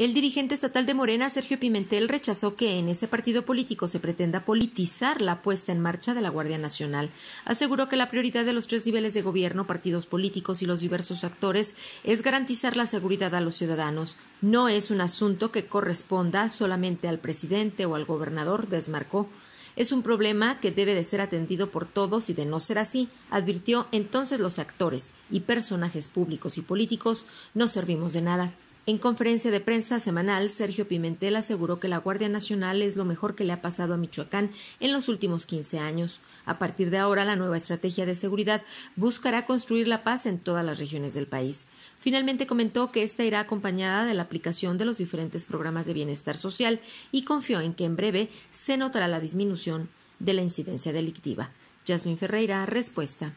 El dirigente estatal de Morena, Sergio Pimentel, rechazó que en ese partido político se pretenda politizar la puesta en marcha de la Guardia Nacional. Aseguró que la prioridad de los tres niveles de gobierno, partidos políticos y los diversos actores es garantizar la seguridad a los ciudadanos. No es un asunto que corresponda solamente al presidente o al gobernador, desmarcó. Es un problema que debe de ser atendido por todos y de no ser así, advirtió entonces los actores y personajes públicos y políticos, no servimos de nada. En conferencia de prensa semanal, Sergio Pimentel aseguró que la Guardia Nacional es lo mejor que le ha pasado a Michoacán en los últimos 15 años. A partir de ahora, la nueva estrategia de seguridad buscará construir la paz en todas las regiones del país. Finalmente comentó que esta irá acompañada de la aplicación de los diferentes programas de bienestar social y confió en que en breve se notará la disminución de la incidencia delictiva. Jasmine Ferreira, respuesta.